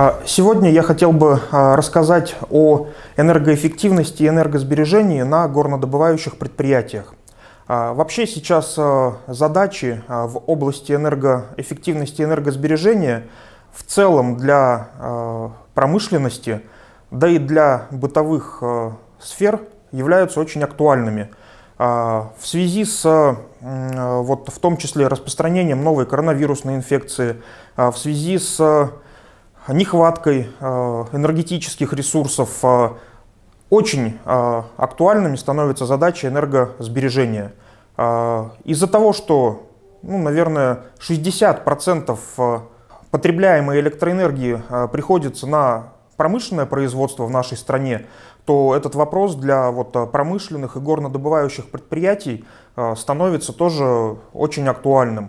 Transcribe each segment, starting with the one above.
А сегодня я хотел бы а, рассказать о энергоэффективности и энергосбережении на горнодобывающих предприятиях. А, вообще сейчас задачи в области энергоэффективности и энергосбережения в целом для промышленности, да и для бытовых сфер являются очень актуальными. В связи с, вот, в том числе, распространением новой коронавирусной инфекции, в связи с Э, нехваткой э, энергетических ресурсов э, очень актуальными становится задача энергосбережения. Из-за того, что, ну, наверное, 60% потребляемой электроэнергии приходится на промышленное производство в нашей стране, то этот вопрос для вот промышленных и горнодобывающих предприятий становится тоже очень актуальным.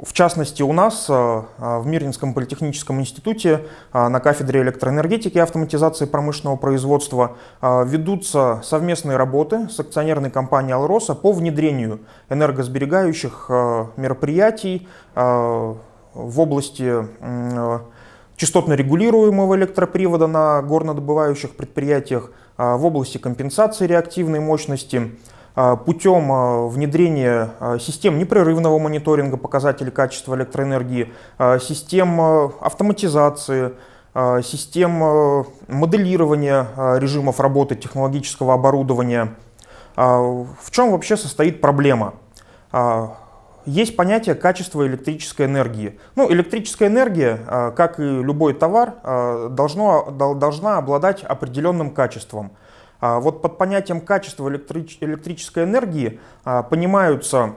В частности, у нас э, э, в Мирнинском политехническом институте э, на кафедре электроэнергетики и автоматизации промышленного производства ведутся совместные работы с акционерной компанией «Алроса» по внедрению энергосберегающих мероприятий в области частотно регулируемого электропривода на горнодобывающих предприятиях, в области компенсации реактивной мощности – а, путем а, внедрения а, систем непрерывного мониторинга показателей качества электроэнергии, систем автоматизации, систем моделирования режимов работы технологического оборудования. В чем вообще состоит проблема? Есть понятие качества электрической энергии. Ну, электрическая энергия, как и любой товар, должно, должна обладать определенным качеством – а, вот под понятием качества электрической энергии а, понимаются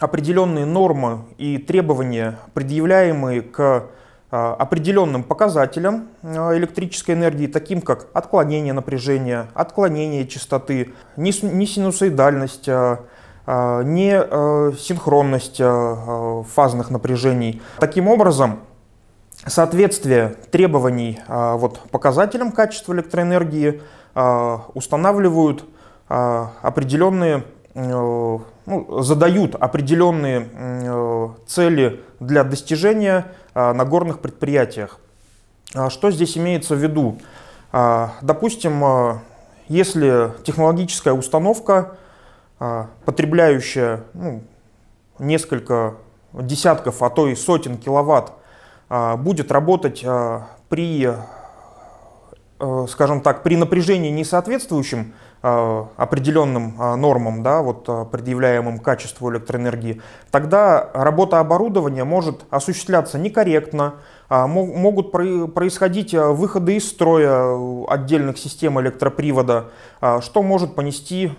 определенные нормы и требования, предъявляемые к а, определенным показателям электрической энергии, таким как отклонение напряжения, отклонение частоты, несинусоидальность, не синхронность фазных напряжений. Таким образом, соответствие требований вот, показателям качества электроэнергии – а, устанавливают а, определенные, э, ну, задают определенные э, цели для достижения а, на горных предприятиях. Что здесь имеется в виду? Допустим, если технологическая установка, потребляющая ну, несколько десятков, а то и сотен киловатт, будет работать при Э, скажем так, при напряжении не соответствующем э, определенным э, нормам, да, вот предъявляемым качеству электроэнергии, тогда работа оборудования может осуществляться некорректно, а, могут происходить выходы из строя отдельных систем электропривода, а, что может понести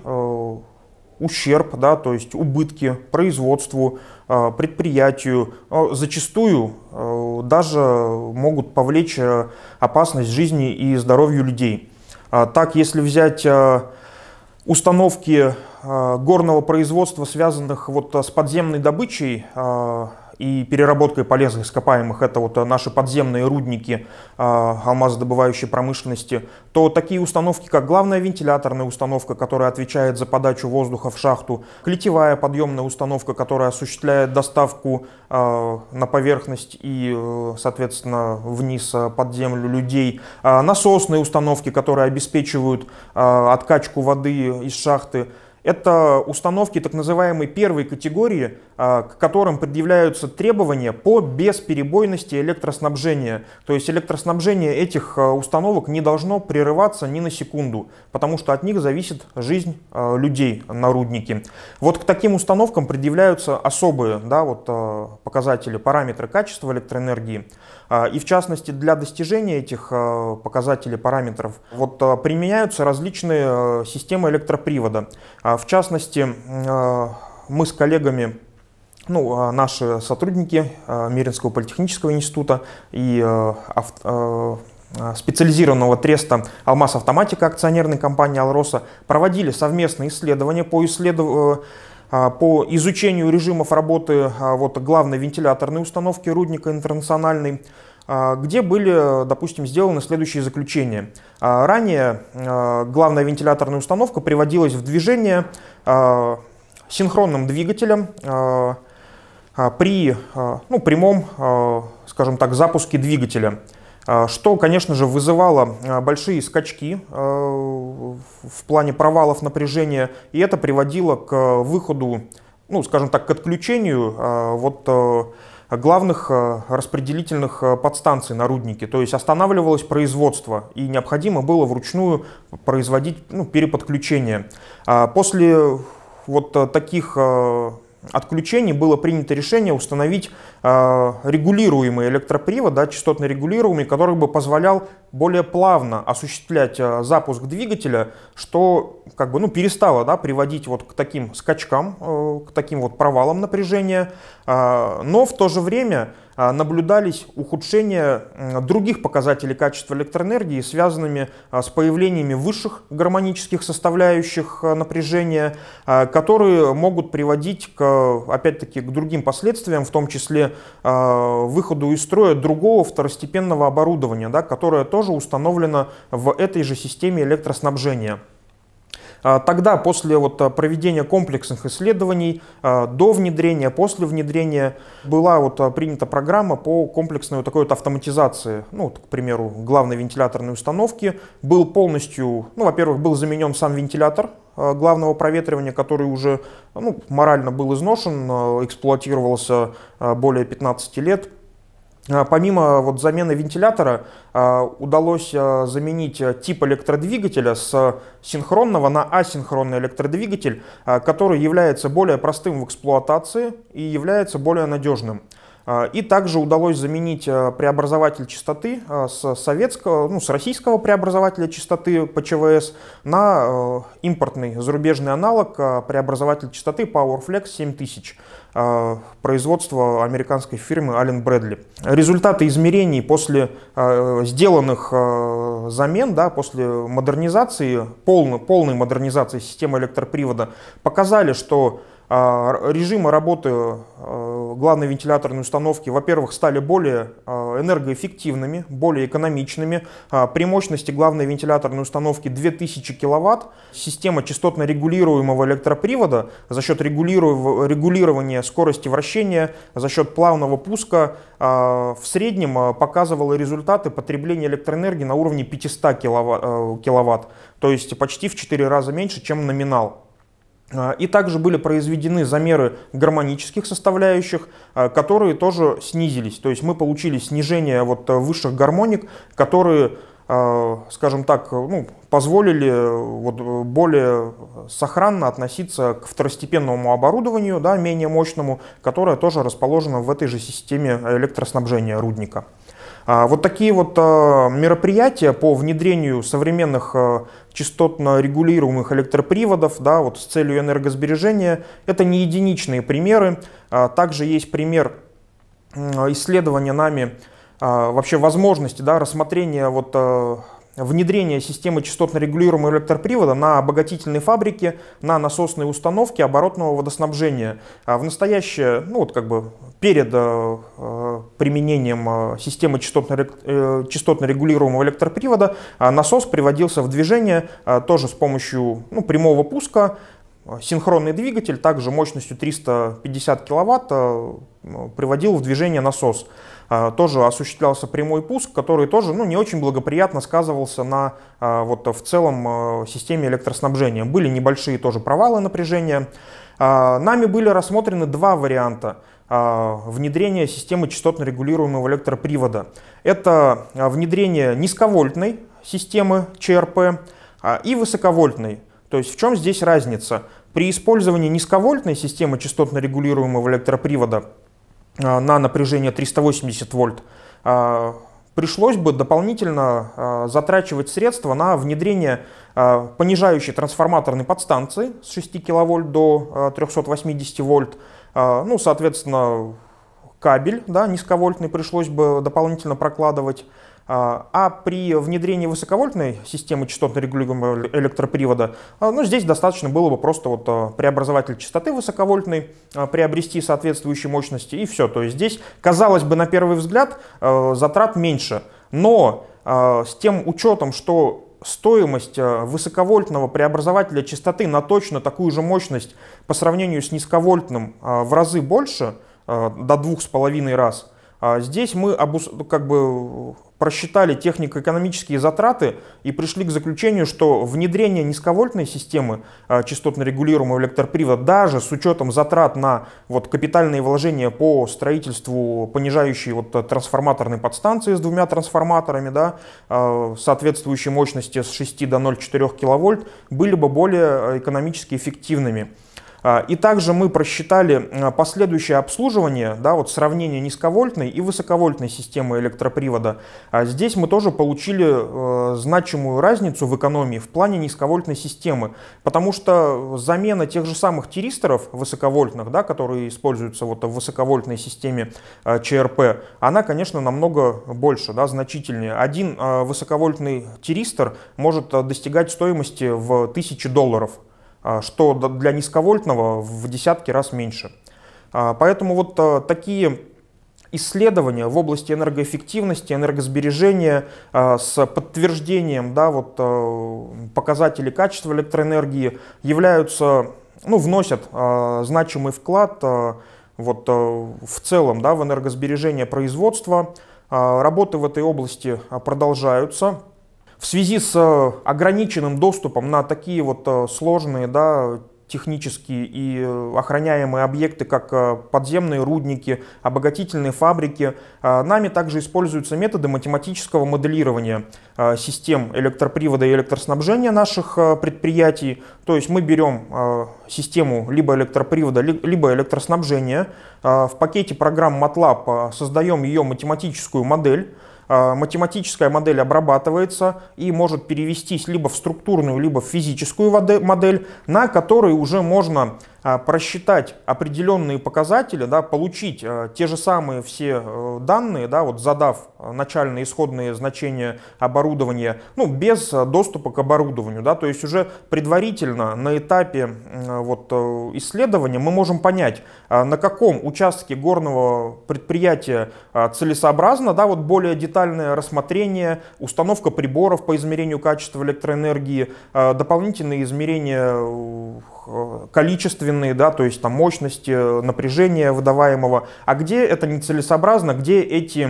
ущерб, да, то есть убытки производству, э, предприятию, э, зачастую э, даже могут повлечь опасность жизни и здоровью людей. А так, если взять установки горного производства, связанных вот с подземной добычей, и переработкой полезных ископаемых, это вот наши подземные рудники а, алмазодобывающей промышленности, то такие установки, как главная вентиляторная установка, которая отвечает за подачу воздуха в шахту, клетевая подъемная установка, которая осуществляет доставку а, на поверхность и, э, соответственно, вниз э, под землю людей, а, насосные установки, которые обеспечивают откачку воды из шахты, это установки так называемой первой категории, а, к которым предъявляются требования по бесперебойности электроснабжения. То есть электроснабжение этих а, установок не должно прерываться ни на секунду, потому что от них зависит жизнь а, людей на руднике. Вот к таким установкам предъявляются особые да, вот, показатели, параметры качества электроэнергии. И в частности для достижения этих показателей, параметров вот, применяются различные системы электропривода. В частности, мы с коллегами ну, а наши сотрудники а, Миринского политехнического института и а, специализированного треста «Алмаз Автоматика» акционерной компании «Алроса» проводили совместные исследования по, исследов... Э, по изучению режимов работы вот, главной вентиляторной установки «Рудника интернациональной», где были, допустим, сделаны следующие заключения. Ранее главная вентиляторная установка приводилась в движение синхронным двигателем а, при а, ну, прямом, а, скажем так, запуске двигателя, что, конечно же, вызывало большие скачки в плане провалов напряжения, и это приводило к выходу, ну, скажем так, к отключению вот главных распределительных подстанций на руднике. То есть останавливалось производство, и необходимо было вручную производить ну, переподключение. После вот таких отключений было принято решение установить э, регулируемый электропривод, да, частотно регулируемый, который бы позволял более плавно осуществлять э, запуск двигателя, что как бы, ну, перестало да, приводить вот к таким скачкам, э, к таким вот провалам напряжения, э, но в то же время наблюдались ухудшения других показателей качества электроэнергии, связанными с появлениями высших гармонических составляющих напряжения, которые могут приводить к, опять-таки, к другим последствиям, в том числе выходу из строя другого второстепенного оборудования, да, которое тоже тоже установлена в этой же системе электроснабжения. А, тогда, после вот а, проведения комплексных исследований, а, до внедрения, после внедрения, была вот принята программа по комплексной вот такой вот автоматизации, ну, вот, к примеру, главной вентиляторной установки. Был полностью, ну, во-первых, был заменен сам вентилятор главного проветривания, который уже ну, морально был изношен, эксплуатировался более 15 лет. А, помимо вот замены вентилятора а, удалось а, заменить тип электродвигателя с синхронного на асинхронный электродвигатель, который является более простым в эксплуатации и является более надежным. А, и также удалось заменить а, преобразователь частоты а, с советского, ну, с российского преобразователя частоты по ЧВС на импортный зарубежный аналог преобразователь частоты PowerFlex 7000 производства американской фирмы Allen Bradley. Результаты измерений после сделанных замен, да, после модернизации, полной, полной модернизации системы электропривода показали, что режимы работы главные вентиляторные установки, во-первых, стали более э, энергоэффективными, более экономичными. А, при мощности главной вентиляторной установки 2000 кВт система частотно регулируемого электропривода за счет регулирования скорости вращения, за счет плавного пуска а, в среднем а, показывала результаты потребления электроэнергии на уровне 500 э, киловатт, то есть почти в 4 раза меньше, чем номинал. А, и также были произведены замеры гармонических составляющих, а, которые тоже снизились. То есть мы получили снижение вот э, высших гармоник, которые, а, скажем так, ну, позволили э, вот э, более сохранно относиться к второстепенному оборудованию, да, менее мощному, которое тоже расположено в этой же системе электроснабжения рудника. А, вот такие вот а, мероприятия по внедрению современных а, частотно регулируемых электроприводов да, вот с целью энергосбережения это не единичные примеры. Также есть пример исследования нами вообще возможности да, рассмотрения вот внедрение системы частотно регулируемого электропривода на обогатительной фабрике, на насосной установке оборотного водоснабжения. А в настоящее, ну вот как бы перед э, э, применением э, системы частотно, частотно регулируемого электропривода а насос приводился в движение а, тоже с помощью ну, прямого пуска, синхронный двигатель, также мощностью 350 кВт приводил в движение насос. А, тоже осуществлялся прямой пуск, который тоже ну, не очень благоприятно сказывался на а, вот, в целом а, системе электроснабжения. Были небольшие тоже провалы напряжения. Нами были рассмотрены два варианта внедрения системы частотно регулируемого электропривода. Это внедрение низковольтной системы ЧРП и высоковольтной. То есть в чем здесь разница? При использовании низковольтной системы частотно регулируемого электропривода а, на напряжение 380 вольт, а, пришлось бы дополнительно а, затрачивать средства на внедрение понижающей трансформаторной подстанции с 6 кВт до 380 вольт, ну, соответственно, кабель да, низковольтный пришлось бы дополнительно прокладывать, а, а при внедрении высоковольтной системы частотно-регулируемого электропривода, а, ну, здесь достаточно было бы просто вот а, преобразователь частоты высоковольтной приобрести соответствующей мощности и все. То есть здесь, казалось бы, на первый взгляд затрат меньше, но с тем учетом, что стоимость высоковольтного преобразователя частоты на точно такую же мощность по сравнению с низковольтным в разы больше, до двух с половиной раз – а здесь мы как бы просчитали технико-экономические затраты и пришли к заключению, что внедрение низковольтной системы а, частотно регулируемого электропривода даже с учетом затрат на вот капитальные вложения по строительству понижающей вот трансформаторной подстанции с двумя трансформаторами, да, а, соответствующей мощности с 6 до 0,4 кВт, были бы более экономически эффективными. А, и также мы просчитали а, последующее обслуживание, да, вот сравнение низковольтной и высоковольтной системы электропривода. А здесь мы тоже получили э, значимую разницу в экономии в плане низковольтной системы, потому что замена тех же самых тиристоров высоковольтных, да, которые используются вот в высоковольтной системе ЧРП, она, конечно, намного больше, да, значительнее. Один высоковольтный тиристор может достигать стоимости в 1000 долларов а, что для низковольтного в десятки раз меньше. А, поэтому вот а, такие исследования в области энергоэффективности, энергосбережения с подтверждением да, вот, показателей качества электроэнергии являются, ну, вносят значимый вклад вот, в целом да, в энергосбережение производства. Работы в этой области продолжаются в связи с э, ограниченным доступом на такие вот э, сложные да, технические и э, охраняемые объекты, как подземные рудники, обогатительные фабрики. Нами также используются методы математического моделирования систем электропривода и электроснабжения наших предприятий. То есть мы берем систему либо электропривода, либо электроснабжения. В пакете программ MATLAB создаем ее математическую модель а, математическая модель обрабатывается и может перевестись либо в структурную, либо в физическую модель, на которой уже можно а, просчитать определенные показатели, да, получить а, те же самые все э, данные, да, вот задав начальные исходные значения оборудования, ну, без э, доступа к оборудованию. Да, то есть уже предварительно на этапе э, вот, исследования мы можем понять, а, на каком участке горного предприятия целесообразно да, вот более детальное рассмотрение, установка приборов по измерению качества электроэнергии, дополнительные измерения количественных умственные, да, то есть там мощности, э, напряжения выдаваемого, а где это нецелесообразно, где эти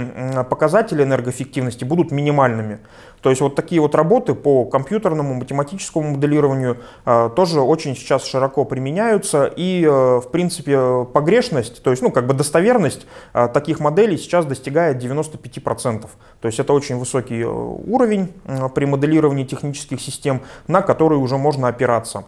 показатели энергоэффективности будут минимальными. То есть вот такие вот работы по компьютерному, математическому моделированию э, тоже очень сейчас широко применяются. И, э, в принципе, погрешность, то есть, ну, как бы достоверность э, таких моделей сейчас достигает 95%. То есть это очень высокий э, уровень э, при моделировании технических систем, на который уже можно опираться.